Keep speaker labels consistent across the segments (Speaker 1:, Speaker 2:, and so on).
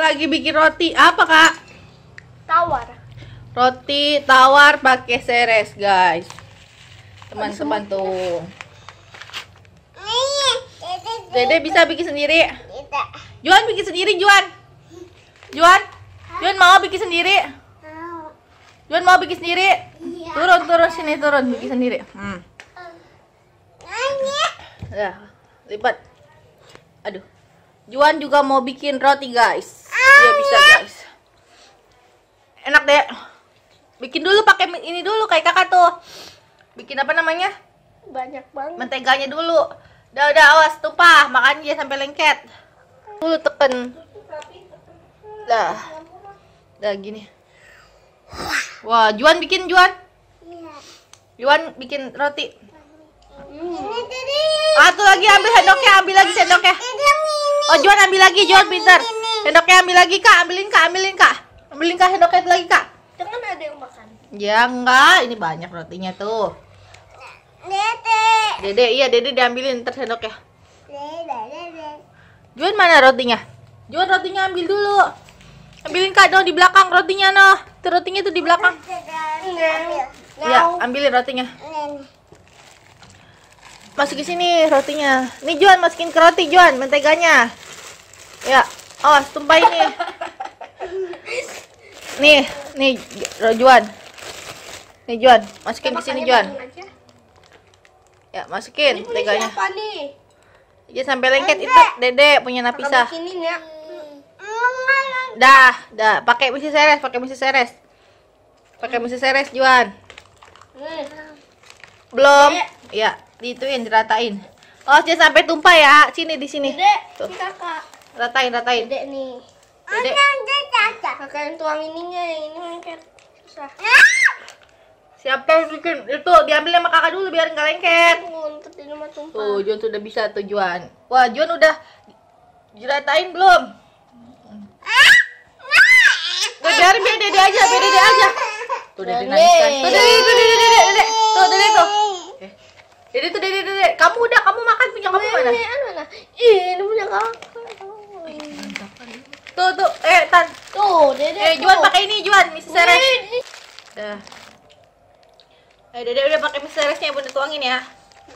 Speaker 1: lagi bikin roti apa kak? Tawar. Roti tawar pakai seres guys. Teman-teman tuh. Dede bisa bikin sendiri? Juan bikin sendiri Juan. Juan, Juan mau bikin sendiri? Juan mau bikin sendiri? Iya. Turun turun sini turun bikin sendiri. Hmm. Ya, lipat. Aduh. Juan juga mau bikin roti guys bisa guys enak deh bikin dulu pakai ini dulu kayak kakak tuh bikin apa namanya banyak banget menteganya dulu udah udah awas tumpah makan aja sampai lengket dulu teken lah dah gini wah Juan bikin Juan iya. Juan bikin roti hmm. ah lagi ambil sendoknya ambil lagi sendoknya oh Juan ambil lagi Juan pintar Sendoknya ambil lagi kak, ambilin kak, ambilin kak, ambilin kak sendoknya lagi kak. Jangan ada yang makan. Ya enggak, ini banyak rotinya tuh. Dede. Dede, iya Dede diambilin ntar sendoknya. Dede, Dede. Juan mana rotinya? Juan rotinya ambil dulu. Ambilin kak dong di belakang rotinya no. Tuh rotinya tuh di belakang. Iya, ambilin rotinya. Masuk sini rotinya. Nih Juan masukin ke roti Juan menteganya. Ya awas tumpah nih nih nih Juan nih Juan masukin di sini Juan ya masukin teganya dia sampai lengket itu dede punya napisa dah dah pakai misi seres pakai misi seres pakai misi seres Juan hmm. belum ya dituin diratain oh dia sampai tumpah ya sini di sini kakak ratain ratain dedek nih dedek yang tuang ininya yang ini lengket susah ah! siapa yang bikin itu diambil sama kakak dulu biar nggak lengket nguntut ini mah tumpah tuh Juan sudah bisa tujuan. wah Juan udah diratain belum ah! udah biar biar dede aja biar dede aja tuh dede nangis kan tuh dede tuh dede dede dede tuh dede tuh eh, dede tuh dede dede kamu udah kamu makan punya kamu mana anu, nah. ini punya kamu Tuh tuh, eh Tan. Tuh, Dede. Eh, Juan pakai ini, Juan, Miss seres. Dah. Eh, Dede udah pakai Miss seresnya, Bunda tuangin ya.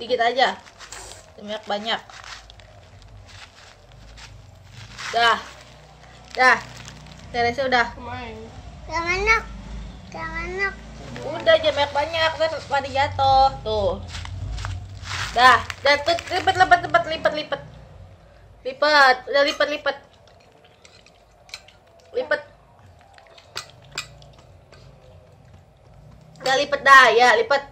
Speaker 1: Dikit aja. Banyak-banyak. Dah. Dah. Seresnya udah. Yang enak. Yang enak. Udah aja banyak-banyak, kan pada jatuh. Tuh. Dah, dah lipat lipat lipat lipat lipat. Lipat, udah lipat lipat lipet udah lipet dah ya lipet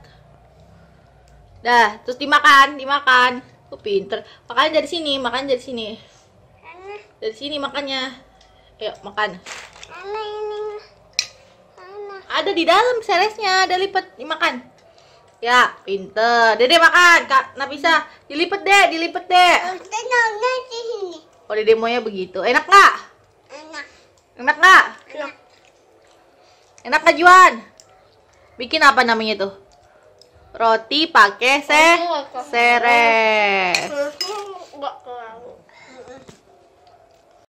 Speaker 1: dah terus dimakan dimakan tuh pinter makan dari sini makan dari sini dari sini makannya ayo makan ada di dalam seresnya ada lipet dimakan ya pinter dede makan kak Nafisa dilipet deh dilipet deh oh dede maunya begitu enak nggak Enak nggak? Enak. Enak nggak Juan? Bikin apa namanya tuh? Roti pakai se seres.